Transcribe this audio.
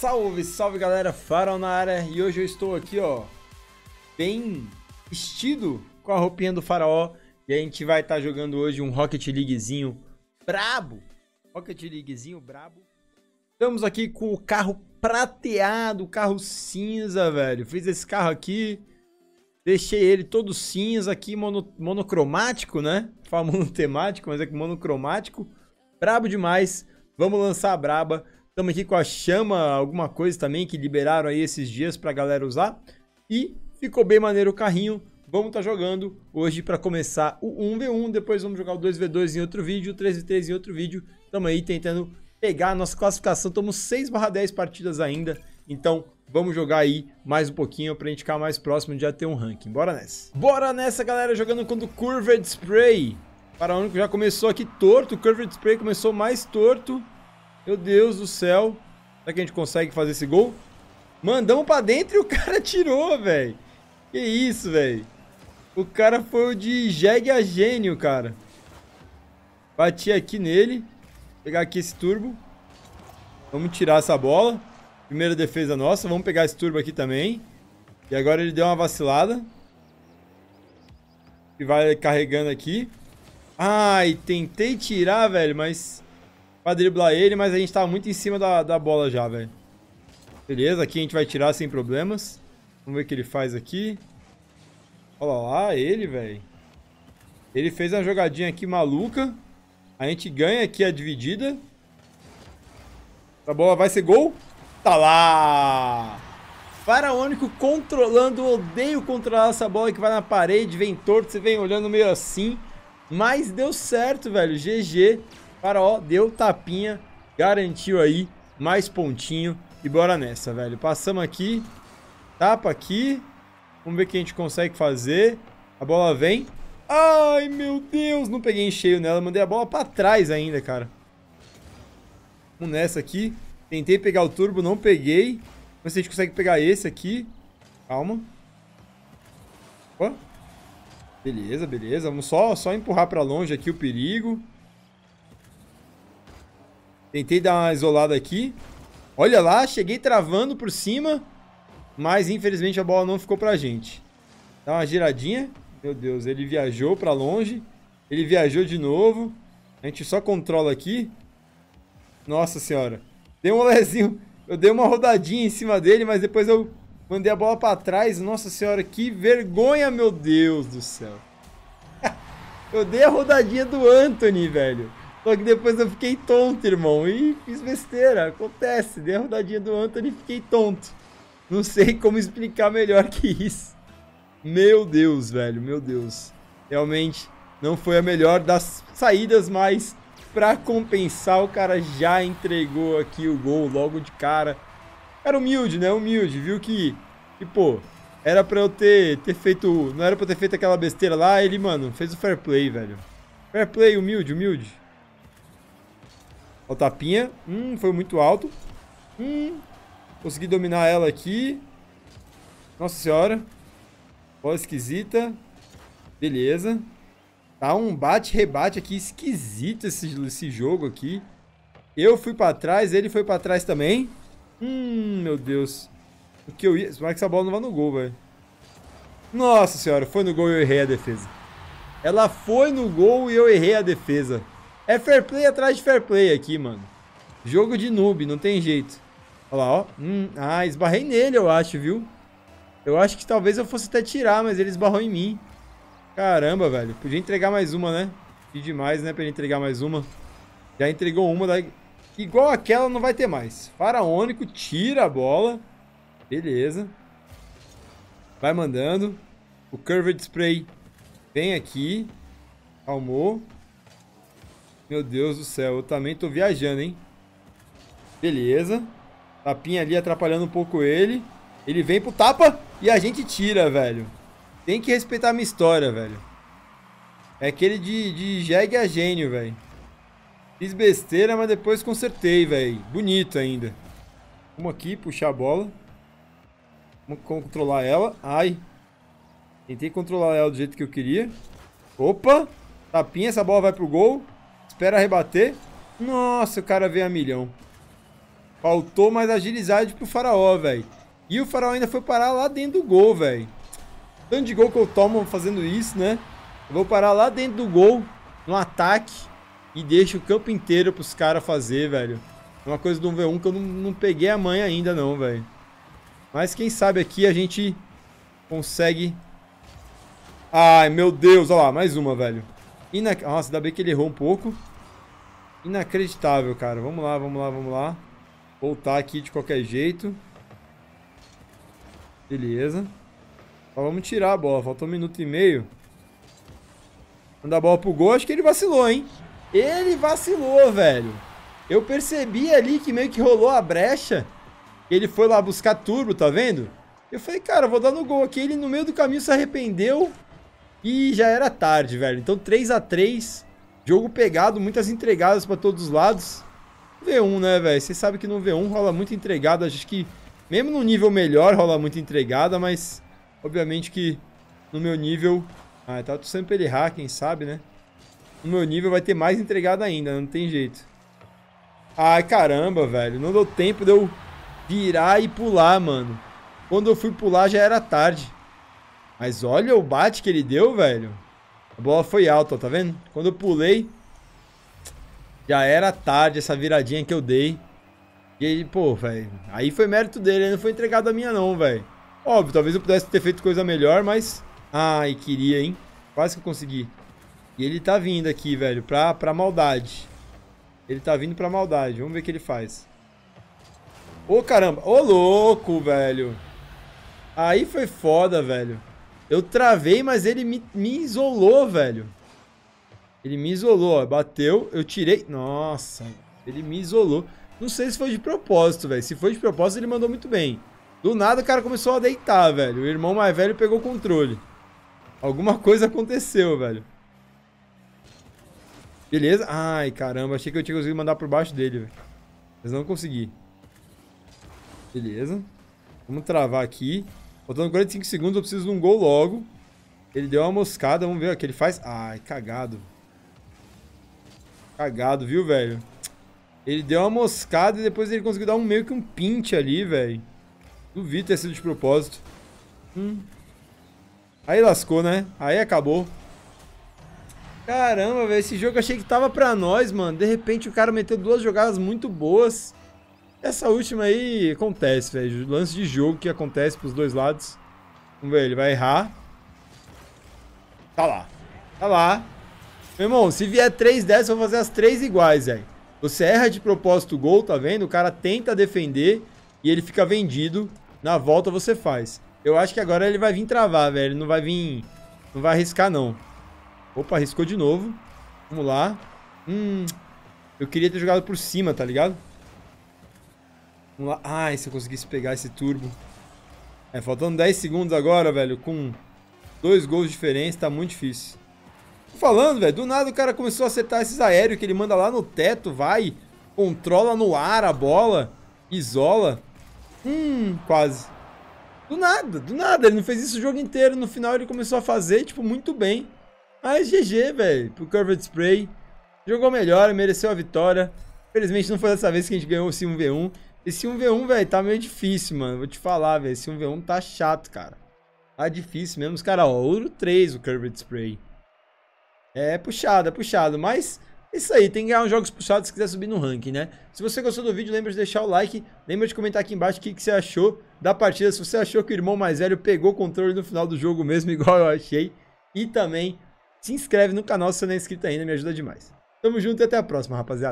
Salve, salve galera, Farol na área e hoje eu estou aqui, ó, bem vestido com a roupinha do Faraó e a gente vai estar tá jogando hoje um Rocket Leaguezinho brabo. Rocket Leaguezinho brabo. Estamos aqui com o carro prateado, o carro cinza, velho. Fiz esse carro aqui, deixei ele todo cinza aqui, mono, monocromático, né? Fala temático, mas é que monocromático. Brabo demais. Vamos lançar a braba. Estamos aqui com a chama, alguma coisa também que liberaram aí esses dias para a galera usar. E ficou bem maneiro o carrinho. Vamos estar tá jogando hoje para começar o 1v1, depois vamos jogar o 2v2 em outro vídeo, o 3v3 em outro vídeo. Estamos aí tentando pegar a nossa classificação. Estamos 6 10 partidas ainda. Então, vamos jogar aí mais um pouquinho para a gente ficar mais próximo de já ter um ranking. Bora nessa. Bora nessa, galera, jogando com o Curved Spray. Para o único já começou aqui torto, o Curved Spray começou mais torto. Meu Deus do céu. Será que a gente consegue fazer esse gol? Mandamos pra dentro e o cara tirou, velho. Que isso, velho. O cara foi o de jegue a gênio, cara. Bati aqui nele. Pegar aqui esse turbo. Vamos tirar essa bola. Primeira defesa nossa. Vamos pegar esse turbo aqui também. E agora ele deu uma vacilada. E vai carregando aqui. Ai, tentei tirar, velho, mas pra driblar ele, mas a gente tá muito em cima da, da bola já, velho. Beleza, aqui a gente vai tirar sem problemas. Vamos ver o que ele faz aqui. Olha lá, ele, velho. Ele fez uma jogadinha aqui maluca. A gente ganha aqui a dividida. A bola vai ser gol. Tá lá! Faraônico controlando. Odeio controlar essa bola que vai na parede. Vem torto, você vem olhando meio assim. Mas deu certo, velho. GG cara, ó, deu tapinha, garantiu aí mais pontinho e bora nessa, velho. Passamos aqui, tapa aqui, vamos ver o que a gente consegue fazer. A bola vem. Ai, meu Deus, não peguei em cheio nela, mandei a bola pra trás ainda, cara. Vamos nessa aqui. Tentei pegar o turbo, não peguei. Vamos ver se a gente consegue pegar esse aqui. Calma. Opa. Beleza, beleza. Vamos só, só empurrar pra longe aqui o perigo. Tentei dar uma isolada aqui. Olha lá, cheguei travando por cima, mas infelizmente a bola não ficou pra gente. Dá uma giradinha. Meu Deus, ele viajou pra longe. Ele viajou de novo. A gente só controla aqui. Nossa senhora. Dei um olezinho. Eu dei uma rodadinha em cima dele, mas depois eu mandei a bola pra trás. Nossa senhora, que vergonha, meu Deus do céu. eu dei a rodadinha do Anthony, velho. Só que depois eu fiquei tonto, irmão. E fiz besteira. Acontece. Dei a rodadinha do Anthony e fiquei tonto. Não sei como explicar melhor que isso. Meu Deus, velho. Meu Deus. Realmente não foi a melhor das saídas, mas para compensar, o cara já entregou aqui o gol logo de cara. Era humilde, né? Humilde. Viu que, Tipo, pô, era pra eu ter, ter feito. Não era pra eu ter feito aquela besteira lá. Ele, mano, fez o fair play, velho. Fair play, humilde, humilde. Ó, tapinha. Hum, foi muito alto. Hum, consegui dominar ela aqui. Nossa senhora. Bola esquisita. Beleza. Tá um bate-rebate aqui esquisito esse, esse jogo aqui. Eu fui pra trás, ele foi pra trás também. Hum, meu Deus. O que eu ia... Espero que essa bola não vá no gol, velho. Nossa senhora, foi no gol e eu errei a defesa. Ela foi no gol e eu errei a defesa. É fair play atrás de fair play aqui, mano. Jogo de noob, não tem jeito. Olha lá, ó. Hum, ah, esbarrei nele, eu acho, viu? Eu acho que talvez eu fosse até tirar, mas ele esbarrou em mim. Caramba, velho. Podia entregar mais uma, né? Que demais, né, pra ele entregar mais uma. Já entregou uma, daí... Igual aquela não vai ter mais. Faraônico, tira a bola. Beleza. Vai mandando. O Curved Spray vem aqui. Calmou. Meu Deus do céu, eu também tô viajando, hein? Beleza. Tapinha ali atrapalhando um pouco ele. Ele vem pro tapa e a gente tira, velho. Tem que respeitar a minha história, velho. É aquele de, de jegue a gênio, velho. Fiz besteira, mas depois consertei, velho. Bonito ainda. Vamos aqui, puxar a bola. Vamos controlar ela. Ai. Tentei controlar ela do jeito que eu queria. Opa. Tapinha, essa bola vai pro gol. Espera rebater. Nossa, o cara veio a milhão. Faltou mais agilidade pro faraó, velho. E o faraó ainda foi parar lá dentro do gol, velho. Tanto de gol que eu tomo fazendo isso, né? Eu vou parar lá dentro do gol, no ataque, e deixo o campo inteiro pros caras fazer, velho. É Uma coisa do 1v1 que eu não, não peguei a mãe ainda não, velho. Mas quem sabe aqui a gente consegue... Ai, meu Deus, olha lá, mais uma, velho. Ina... Nossa, ainda bem que ele errou um pouco. Inacreditável, cara. Vamos lá, vamos lá, vamos lá. Voltar aqui de qualquer jeito. Beleza. Só vamos tirar a bola. Faltou um minuto e meio. Manda a bola pro gol. Acho que ele vacilou, hein? Ele vacilou, velho. Eu percebi ali que meio que rolou a brecha. Ele foi lá buscar turbo, tá vendo? Eu falei, cara, vou dar no gol aqui. Ele no meio do caminho se arrependeu. E já era tarde, velho. Então 3 a 3 Jogo pegado, muitas entregadas para todos os lados. V1, né, velho? Você sabe que no V1 rola muita entregada. Acho que, mesmo no nível melhor, rola muita entregada, mas obviamente que no meu nível. Ah, tá torcendo pra ele errar, quem sabe, né? No meu nível vai ter mais entregada ainda, não tem jeito. Ai, caramba, velho. Não deu tempo de eu virar e pular, mano. Quando eu fui pular já era tarde. Mas olha o bate que ele deu, velho. A bola foi alta, tá vendo? Quando eu pulei, já era tarde essa viradinha que eu dei. E aí, pô, velho, aí foi mérito dele, não foi entregado a minha não, velho. Óbvio, talvez eu pudesse ter feito coisa melhor, mas... Ai, queria, hein? Quase que eu consegui. E ele tá vindo aqui, velho, pra, pra maldade. Ele tá vindo pra maldade. Vamos ver o que ele faz. Ô, caramba. Ô, louco, velho. Aí foi foda, velho. Eu travei, mas ele me, me isolou, velho. Ele me isolou, ó. Bateu, eu tirei. Nossa, ele me isolou. Não sei se foi de propósito, velho. Se foi de propósito, ele mandou muito bem. Do nada, o cara começou a deitar, velho. O irmão mais velho pegou o controle. Alguma coisa aconteceu, velho. Beleza. Ai, caramba. Achei que eu tinha conseguido mandar por baixo dele, velho. Mas não consegui. Beleza. Vamos travar aqui. Faltando 45 segundos, eu preciso de um gol logo. Ele deu uma moscada, vamos ver o que ele faz. Ai, cagado. Cagado, viu, velho? Ele deu uma moscada e depois ele conseguiu dar um meio que um pinte ali, velho. Duvido ter sido de propósito. Hum. Aí lascou, né? Aí acabou. Caramba, velho, esse jogo eu achei que tava pra nós, mano. De repente o cara meteu duas jogadas muito boas. Essa última aí acontece, velho. Lance de jogo que acontece pros dois lados. Vamos ver, ele vai errar. Tá lá. Tá lá. Meu irmão, se vier três dessas, eu vou fazer as três iguais, velho. Você erra de propósito o gol, tá vendo? O cara tenta defender e ele fica vendido. Na volta você faz. Eu acho que agora ele vai vir travar, velho. Não vai vir... Não vai arriscar, não. Opa, arriscou de novo. Vamos lá. Hum... Eu queria ter jogado por cima, tá ligado? Vamos lá. Ai, se eu conseguisse pegar esse turbo. É, faltando 10 segundos agora, velho, com dois gols de diferença, tá muito difícil. Tô falando, velho, do nada o cara começou a acertar esses aéreos que ele manda lá no teto, vai, controla no ar a bola, isola. Hum, quase. Do nada, do nada, ele não fez isso o jogo inteiro, no final ele começou a fazer, tipo, muito bem. Mas GG, velho, pro Curved Spray. Jogou melhor, mereceu a vitória. Infelizmente não foi dessa vez que a gente ganhou o 1 v 1 esse 1v1, velho, tá meio difícil, mano. Vou te falar, velho. Esse 1v1 tá chato, cara. Tá difícil mesmo. Os caras, ó, ouro 3 o Kirby Spray. É, é puxado, é puxado. Mas isso aí, tem que ganhar uns jogos puxados se quiser subir no ranking, né? Se você gostou do vídeo, lembra de deixar o like. Lembra de comentar aqui embaixo o que, que você achou da partida. Se você achou que o irmão mais velho pegou o controle no final do jogo mesmo, igual eu achei. E também se inscreve no canal se você não é inscrito ainda, me ajuda demais. Tamo junto e até a próxima, rapaziada.